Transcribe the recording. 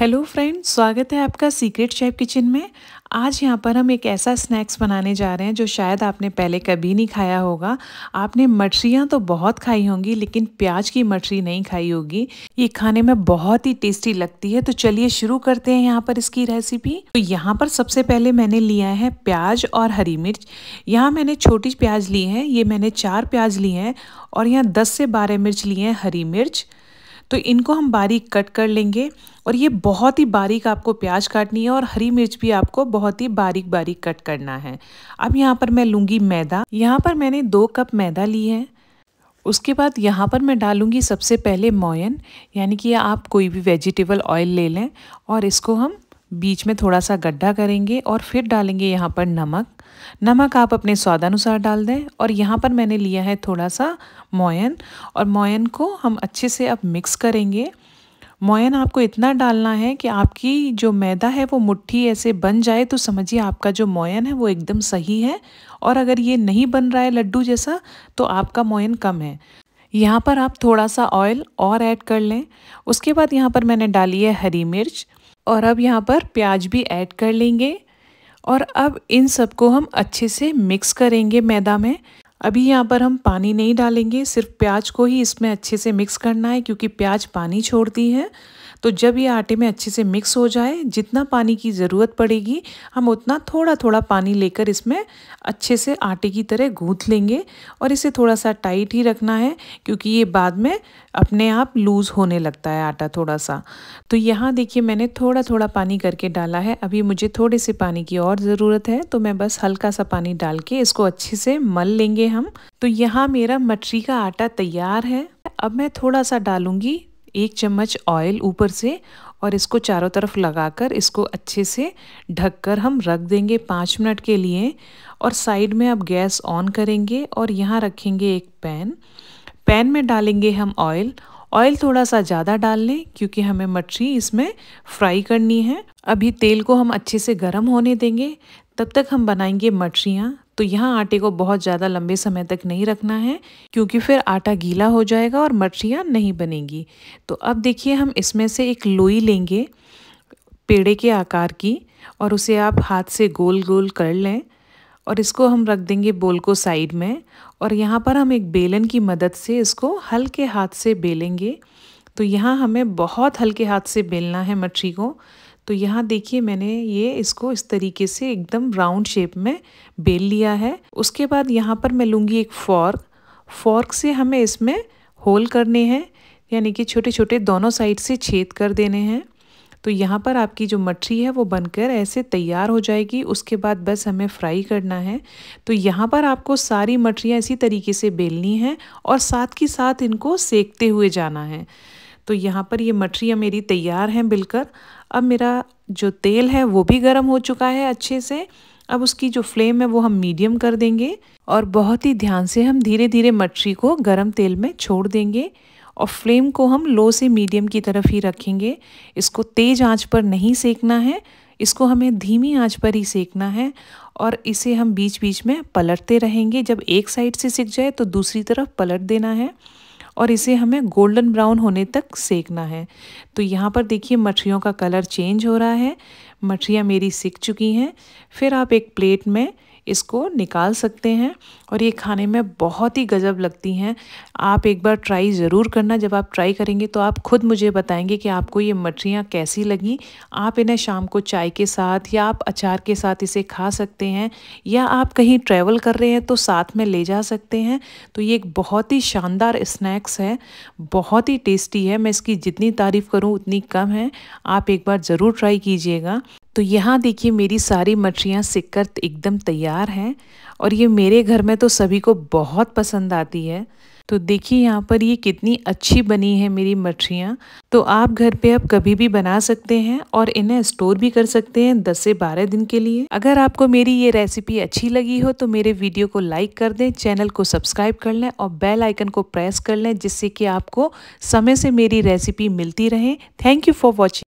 hello friend स्वागत है आपका सीक्रेट शेफ किचन में आज यहाँ पर हम एक ऐसा स्नैक्स बनाने जा रहे हैं जो शायद आपने पहले कभी नहीं खाया होगा आपने मछलियाँ तो बहुत खाई होंगी लेकिन प्याज की मछली नहीं खाई होगी ये खाने में बहुत ही टेस्टी लगती है तो चलिए शुरू करते हैं यहाँ पर इसकी रेसिपी तो यहाँ पर सबसे पहले मैंने लिया है प्याज और हरी मिर्च यहाँ मैंने छोटी प्याज ली है ये मैंने चार प्याज ली हैं और यहाँ दस से बारह मिर्च ली हैं हरी मिर्च तो इनको हम बारीक कट कर लेंगे और ये बहुत ही बारीक आपको प्याज काटनी है और हरी मिर्च भी आपको बहुत ही बारीक बारीक कट करना है अब यहाँ पर मैं लूँगी मैदा यहाँ पर मैंने दो कप मैदा ली है उसके बाद यहाँ पर मैं डालूँगी सबसे पहले मोयन यानी कि आप कोई भी वेजिटेबल ऑयल ले लें और इसको हम बीच में थोड़ा सा गड्ढा करेंगे और फिर डालेंगे यहाँ पर नमक नमक आप अपने स्वादानुसार डाल दें और यहाँ पर मैंने लिया है थोड़ा सा मोयन और मोयन को हम अच्छे से अब मिक्स करेंगे मोयन आपको इतना डालना है कि आपकी जो मैदा है वो मुट्ठी ऐसे बन जाए तो समझिए आपका जो मोयन है वो एकदम सही है और अगर ये नहीं बन रहा है लड्डू जैसा तो आपका मोयन कम है यहाँ पर आप थोड़ा सा ऑयल और ऐड कर लें उसके बाद यहाँ पर मैंने डाली है हरी मिर्च और अब यहाँ पर प्याज भी ऐड कर लेंगे और अब इन सबको हम अच्छे से मिक्स करेंगे मैदा में अभी यहाँ पर हम पानी नहीं डालेंगे सिर्फ प्याज को ही इसमें अच्छे से मिक्स करना है क्योंकि प्याज पानी छोड़ती है तो जब ये आटे में अच्छे से मिक्स हो जाए जितना पानी की ज़रूरत पड़ेगी हम उतना थोड़ा थोड़ा पानी लेकर इसमें अच्छे से आटे की तरह गूँथ लेंगे और इसे थोड़ा सा टाइट ही रखना है क्योंकि ये बाद में अपने आप लूज़ होने लगता है आटा थोड़ा सा तो यहाँ देखिए मैंने थोड़ा थोड़ा पानी करके डाला है अभी मुझे थोड़े से पानी की और ज़रूरत है तो मैं बस हल्का सा पानी डाल के इसको अच्छे से मल लेंगे हम तो यहाँ मेरा मटरी का आटा तैयार है अब मैं थोड़ा सा डालूंगी एक चम्मच ऑयल ऊपर से और इसको चारों तरफ लगाकर इसको अच्छे से ढककर हम रख देंगे पाँच मिनट के लिए और साइड में अब गैस ऑन करेंगे और यहाँ रखेंगे एक पैन पैन में डालेंगे हम ऑयल ऑयल थोड़ा सा ज़्यादा डाल लें क्योंकि हमें मछली इसमें फ्राई करनी है अभी तेल को हम अच्छे से गर्म होने देंगे तब तक हम बनाएंगे मछलियाँ तो यहाँ आटे को बहुत ज़्यादा लंबे समय तक नहीं रखना है क्योंकि फिर आटा गीला हो जाएगा और मठरियाँ नहीं बनेंगी तो अब देखिए हम इसमें से एक लोई लेंगे पेड़े के आकार की और उसे आप हाथ से गोल गोल कर लें और इसको हम रख देंगे बोल को साइड में और यहाँ पर हम एक बेलन की मदद से इसको हल्के हाथ से बेलेंगे तो यहाँ हमें बहुत हल्के हाथ से बेलना है मछली को तो यहाँ देखिए मैंने ये इसको इस तरीके से एकदम राउंड शेप में बेल लिया है उसके बाद यहाँ पर मैं लूँगी एक फॉर्क फॉर्क से हमें इसमें होल करने हैं यानी कि छोटे छोटे दोनों साइड से छेद कर देने हैं तो यहाँ पर आपकी जो मठरी है वो बनकर ऐसे तैयार हो जाएगी उसके बाद बस हमें फ्राई करना है तो यहाँ पर आपको सारी मठरियाँ इसी तरीके से बेलनी हैं और साथ ही साथ इनको सेकते हुए जाना है तो यहाँ पर ये मठरियाँ मेरी तैयार हैं बिलकर अब मेरा जो तेल है वो भी गर्म हो चुका है अच्छे से अब उसकी जो फ्लेम है वो हम मीडियम कर देंगे और बहुत ही ध्यान से हम धीरे धीरे मच्छी को गर्म तेल में छोड़ देंगे और फ्लेम को हम लो से मीडियम की तरफ ही रखेंगे इसको तेज़ आंच पर नहीं सेकना है इसको हमें धीमी आंच पर ही सेकना है और इसे हम बीच बीच में पलटते रहेंगे जब एक साइड से सिक जाए तो दूसरी तरफ पलट देना है और इसे हमें गोल्डन ब्राउन होने तक सेकना है तो यहाँ पर देखिए मछलियों का कलर चेंज हो रहा है मछलियाँ मेरी सीख चुकी हैं फिर आप एक प्लेट में इसको निकाल सकते हैं और ये खाने में बहुत ही गजब लगती हैं आप एक बार ट्राई ज़रूर करना जब आप ट्राई करेंगे तो आप ख़ुद मुझे बताएंगे कि आपको ये मछलियाँ कैसी लगी आप इन्हें शाम को चाय के साथ या आप अचार के साथ इसे खा सकते हैं या आप कहीं ट्रैवल कर रहे हैं तो साथ में ले जा सकते हैं तो ये एक बहुत ही शानदार स्नैक्स है बहुत ही टेस्टी है मैं इसकी जितनी तारीफ़ करूँ उतनी कम है आप एक बार ज़रूर ट्राई कीजिएगा तो यहाँ देखिए मेरी सारी मछलियाँ सिककर एकदम तैयार हैं और ये मेरे घर में तो सभी को बहुत पसंद आती है तो देखिए यहाँ पर ये कितनी अच्छी बनी है मेरी मछलियाँ तो आप घर पे आप कभी भी बना सकते हैं और इन्हें स्टोर भी कर सकते हैं 10 से 12 दिन के लिए अगर आपको मेरी ये रेसिपी अच्छी लगी हो तो मेरे वीडियो को लाइक कर दें चैनल को सब्सक्राइब कर लें और बेल आइकन को प्रेस कर लें जिससे कि आपको समय से मेरी रेसिपी मिलती रहे थैंक यू फॉर वॉचिंग